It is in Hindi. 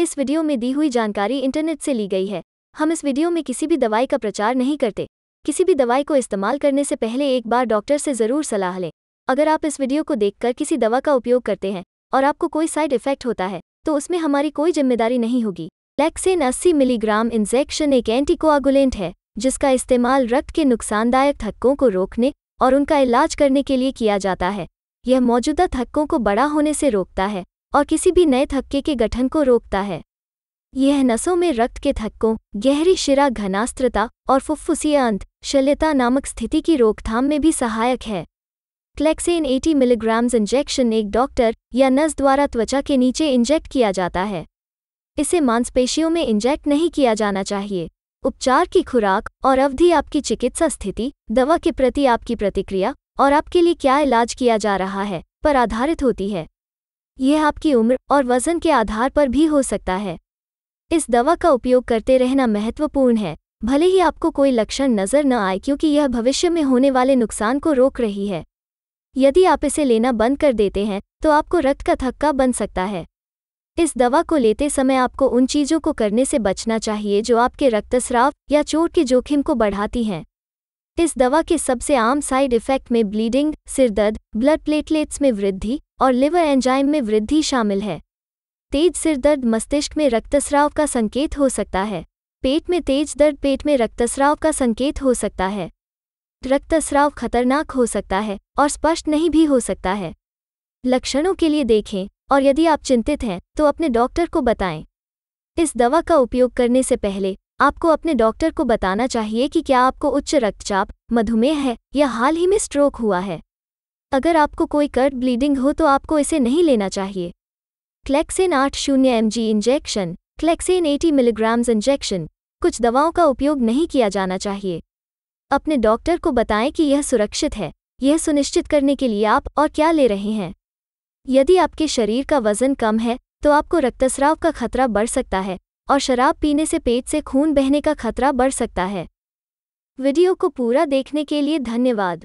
इस वीडियो में दी हुई जानकारी इंटरनेट से ली गई है हम इस वीडियो में किसी भी दवाई का प्रचार नहीं करते किसी भी दवाई को इस्तेमाल करने से पहले एक बार डॉक्टर से ज़रूर सलाह लें अगर आप इस वीडियो को देखकर किसी दवा का उपयोग करते हैं और आपको कोई साइड इफेक्ट होता है तो उसमें हमारी कोई जिम्मेदारी नहीं होगी लैक्सिन 80 मिलीग्राम इंजेक्शन एक एंटीकोआगुलेंट है जिसका इस्तेमाल रक्त के नुकसानदायक थक्कों को रोकने और उनका इलाज करने के लिए किया जाता है यह मौजूदा थक्कों को बड़ा होने से रोकता है और किसी भी नए थक्के के गठन को रोकता है यह नसों में रक्त के थक्कों गहरी शिरा घनास्त्रता और फुफ्फुसीय अंत शल्यता नामक स्थिति की रोकथाम में भी सहायक है क्लेक्सेन 80 मिलीग्राम्स इंजेक्शन एक डॉक्टर या नस द्वारा त्वचा के नीचे इंजेक्ट किया जाता है इसे मांसपेशियों में इंजेक्ट नहीं किया जाना चाहिए उपचार की खुराक और अवधि आपकी चिकित्सा स्थिति दवा के प्रति आपकी प्रतिक्रिया और आपके लिए क्या इलाज किया जा रहा है पर आधारित होती है यह आपकी उम्र और वजन के आधार पर भी हो सकता है इस दवा का उपयोग करते रहना महत्वपूर्ण है भले ही आपको कोई लक्षण नजर न आए क्योंकि यह भविष्य में होने वाले नुकसान को रोक रही है यदि आप इसे लेना बंद कर देते हैं तो आपको रक्त का थक्का बन सकता है इस दवा को लेते समय आपको उन चीज़ों को करने से बचना चाहिए जो आपके रक्तस्राव या चोट के जोखिम को बढ़ाती हैं इस दवा के सबसे आम साइड इफ़ेक्ट में ब्लीडिंग सिरदर्द ब्लड प्लेटलेट्स में वृद्धि और लिवर एंजाइम में वृद्धि शामिल है तेज सिर दर्द मस्तिष्क में रक्तस्राव का संकेत हो सकता है पेट में तेज दर्द पेट में रक्तस्राव का संकेत हो सकता है रक्तस्राव खतरनाक हो सकता है और स्पष्ट नहीं भी हो सकता है लक्षणों के लिए देखें और यदि आप चिंतित हैं तो अपने डॉक्टर को बताएं इस दवा का उपयोग करने से पहले आपको अपने डॉक्टर को बताना चाहिए कि क्या आपको उच्च रक्तचाप मधुमेह है या हाल ही में स्ट्रोक हुआ है अगर आपको कोई कर्ड ब्लीडिंग हो तो आपको इसे नहीं लेना चाहिए क्लेक्सेन आठ शून्य M injection Clexane 80 milligrams injection कुछ दवाओं का उपयोग नहीं किया जाना चाहिए अपने डॉक्टर को बताएं कि यह सुरक्षित है यह सुनिश्चित करने के लिए आप और क्या ले रहे हैं यदि आपके शरीर का वजन कम है तो आपको रक्तस्राव का खतरा बढ़ सकता है और शराब पीने से पेट से खून बहने का खतरा बढ़ सकता है वीडियो को पूरा देखने के लिए धन्यवाद